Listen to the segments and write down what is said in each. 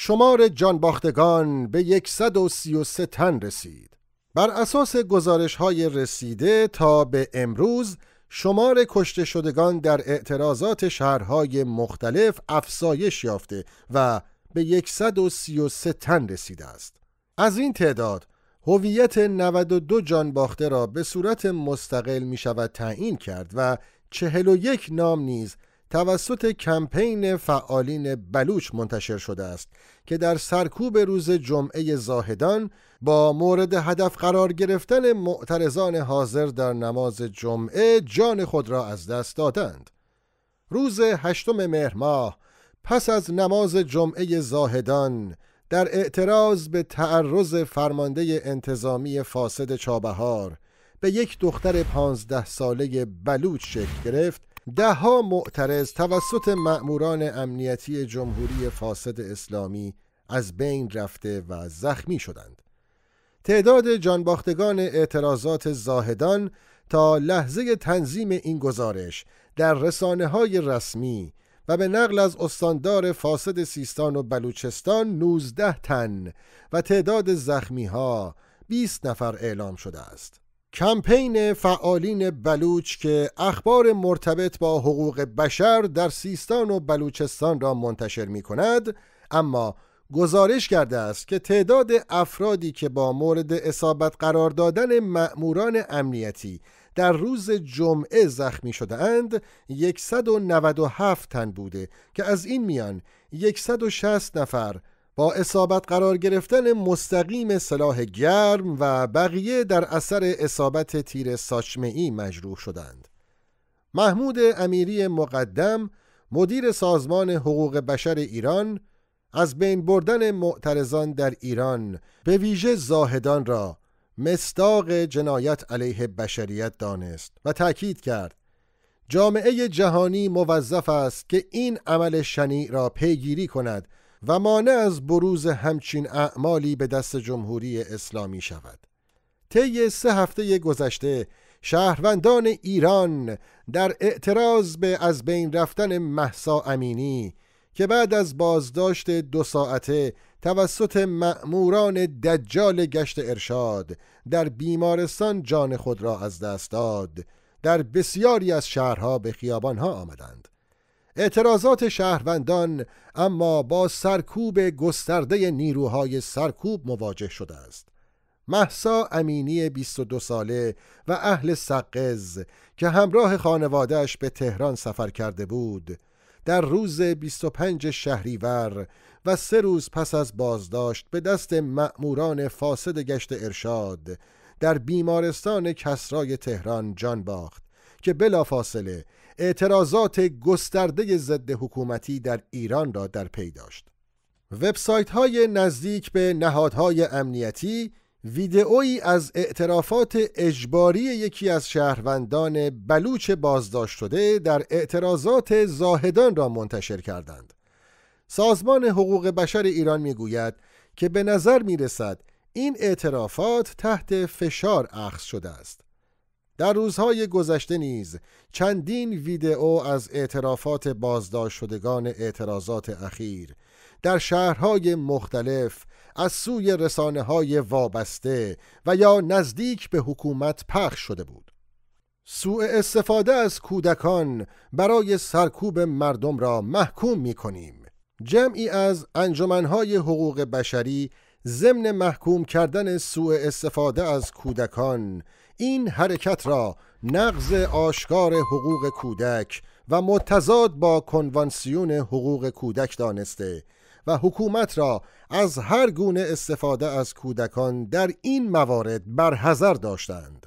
شمار جانباختگان به 133 تن رسید. بر اساس گزارش های رسیده تا به امروز شمار کشته شدگان در اعتراضات شهرهای مختلف افزایش یافته و به 133 تن رسیده است. از این تعداد هویت 92 باخته را به صورت مستقل می شود تعیین کرد و 41 نام نیز توسط کمپین فعالین بلوچ منتشر شده است که در سرکوب روز جمعه زاهدان با مورد هدف قرار گرفتن معترضان حاضر در نماز جمعه جان خود را از دست دادند روز هشتم مهر ماه پس از نماز جمعه زاهدان در اعتراض به تعرض فرمانده انتظامی فاسد چابهار به یک دختر پانزده ساله بلوچ شکل گرفت دهها معترض توسط مأموران امنیتی جمهوری فاسد اسلامی از بین رفته و زخمی شدند تعداد جانباختگان اعتراضات زاهدان تا لحظه تنظیم این گزارش در رسانه های رسمی و به نقل از استاندار فاسد سیستان و بلوچستان 19 تن و تعداد زخمی ها 20 نفر اعلام شده است. کمپین فعالین بلوچ که اخبار مرتبط با حقوق بشر در سیستان و بلوچستان را منتشر می کند اما گزارش کرده است که تعداد افرادی که با مورد اصابت قرار دادن مأموران امنیتی در روز جمعه زخمی شده اند 197 تن بوده که از این میان 160 نفر با اصابت قرار گرفتن مستقیم سلاح گرم و بقیه در اثر اصابت تیر ساچمعی مجروح شدند. محمود امیری مقدم مدیر سازمان حقوق بشر ایران از بین بردن معترضان در ایران به ویژه زاهدان را مستاق جنایت علیه بشریت دانست و تاکید کرد جامعه جهانی موظف است که این عمل شنیع را پیگیری کند و مانع از بروز همچین اعمالی به دست جمهوری اسلامی شود طی سه هفته گذشته شهروندان ایران در اعتراض به از بین رفتن محسا امینی که بعد از بازداشت دو ساعته توسط مأموران دجال گشت ارشاد در بیمارستان جان خود را از دست داد در بسیاری از شهرها به خیابانها آمدند اعتراضات شهروندان اما با سرکوب گسترده نیروهای سرکوب مواجه شده است محسا امینی 22 ساله و اهل سقز که همراه خانوادهش به تهران سفر کرده بود در روز 25 شهریور و سه روز پس از بازداشت به دست مأموران فاسد گشت ارشاد در بیمارستان کسرای تهران جان باخت که بلافاصله اعتراضات گسترده ضد حکومتی در ایران را در پی داشت. وبسایت های نزدیک به نهادهای امنیتی ویدئویی از اعترافات اجباری یکی از شهروندان بلوچ بازداشت شده در اعتراضات زاهدان را منتشر کردند. سازمان حقوق بشر ایران میگوید که به نظر می رسد این اعترافات تحت فشار اخذ شده است. در روزهای گذشته نیز چندین ویدئو از اعترافات بازداشت شدگان اعتراضات اخیر در شهرهای مختلف از سوی رسانه های وابسته و یا نزدیک به حکومت پخش شده بود. سوء استفاده از کودکان برای سرکوب مردم را محکوم می کنیم. جمعی از انجمنهای حقوق بشری ضمن محکوم کردن سوء استفاده از کودکان این حرکت را نقض آشکار حقوق کودک و متضاد با کنوانسیون حقوق کودک دانسته و حکومت را از هر گونه استفاده از کودکان در این موارد برحضر داشتند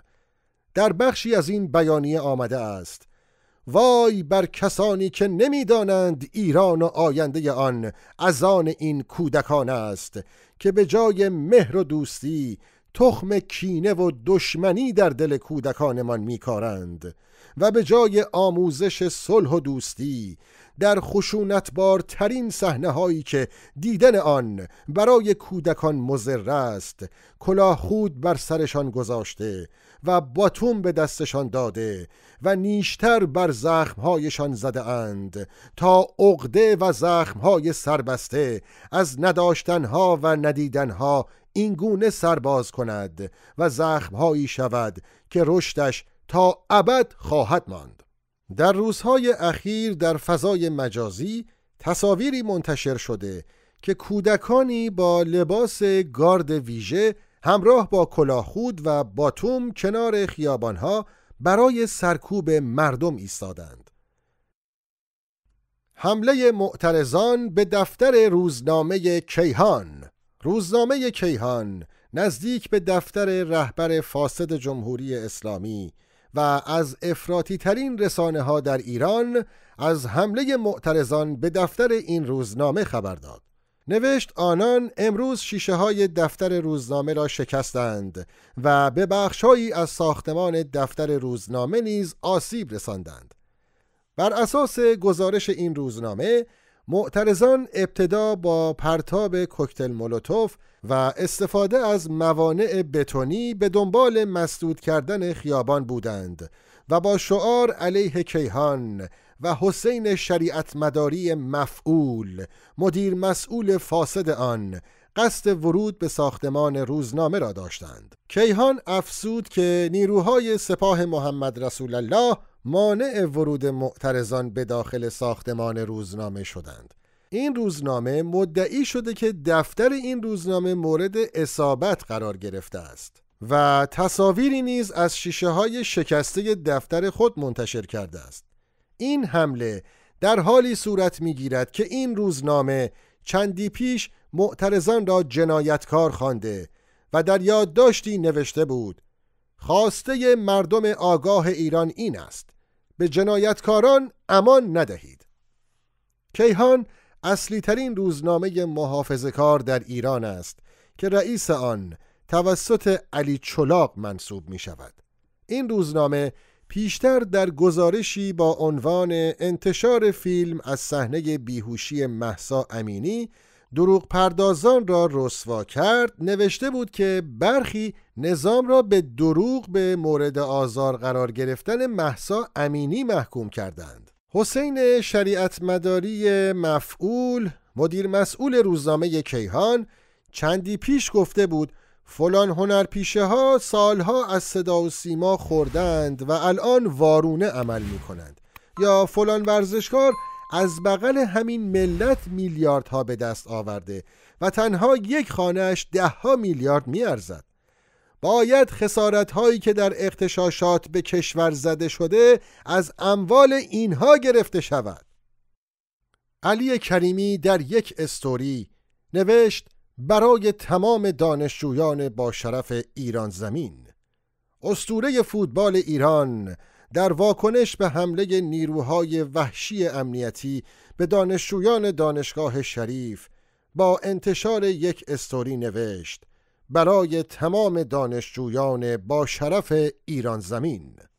در بخشی از این بیانیه آمده است وای بر کسانی که نمیدانند ایران و آینده آن از آن این کودکان است که به جای مهر و دوستی تخم کینه و دشمنی در دل کودکانمان میکارند و به جای آموزش صلح و دوستی در خشونتبارترین صحنه هایی که دیدن آن برای کودکان مضر است کلاه خود بر سرشان گذاشته و باتوم به دستشان داده و نیشتر بر زخمهایشان زده اند تا عقده و زخمهای سربسته از نداشتنها و ندیدنها این گونه سرباز کند و زخمهایی شود که رشدش تا ابد خواهد ماند در روزهای اخیر در فضای مجازی تصاویری منتشر شده که کودکانی با لباس گارد ویژه همراه با کلاهخود و باتوم کنار خیابانها برای سرکوب مردم ایستادند. حمله معترضان به دفتر روزنامه کیهان روزنامه کیهان نزدیک به دفتر رهبر فاسد جمهوری اسلامی و از افراتی ترین رسانه ها در ایران از حمله معترضان به دفتر این روزنامه خبر داد. نوشت آنان امروز شیشه های دفتر روزنامه را شکستند و به بخشهایی از ساختمان دفتر روزنامه نیز آسیب رساندند. بر اساس گزارش این روزنامه معترضان ابتدا با پرتاب کوکتل مولوتوف و استفاده از موانع بتونی به دنبال مسدود کردن خیابان بودند و با شعار علیه کیهان و حسین شریعت مداری مفعول مدیر مسئول فاسد آن قصد ورود به ساختمان روزنامه را داشتند کیهان افسود که نیروهای سپاه محمد رسول الله مانع ورود معترضان به داخل ساختمان روزنامه شدند این روزنامه مدعی شده که دفتر این روزنامه مورد اصابت قرار گرفته است و تصاویری نیز از شیشه های شکسته دفتر خود منتشر کرده است این حمله در حالی صورت گیرد که این روزنامه چندی پیش معترضان را جنایتکار خوانده و در یادداشتی نوشته بود خواسته مردم آگاه ایران این است به جنایتکاران امان ندهید کیهان اصلی ترین روزنامه محافظه کار در ایران است که رئیس آن توسط علی چلاق منصوب می شود این روزنامه پیشتر در گزارشی با عنوان انتشار فیلم از صحنه بیهوشی محسا امینی دروغ پردازان را رسوا کرد نوشته بود که برخی نظام را به دروغ به مورد آزار قرار گرفتن محسا امینی محکوم کردند حسین شریعت مداری مفعول مدیر مسئول روزنامه کیهان چندی پیش گفته بود فلان هنرپیشه ها سالها از صدا و سیما خوردند و الان وارونه عمل می کنند یا فلان ورزشکار از بغل همین ملت میلیاردها به دست آورده و تنها یک خانهش دهها میلیارد میارزد باید خسارت هایی که در اقتشاشات به کشور زده شده از اموال اینها گرفته شود علی کریمی در یک استوری نوشت برای تمام دانشجویان با شرف ایران زمین استوره فوتبال ایران در واکنش به حمله نیروهای وحشی امنیتی به دانشجویان دانشگاه شریف با انتشار یک استوری نوشت برای تمام دانشجویان با شرف ایران زمین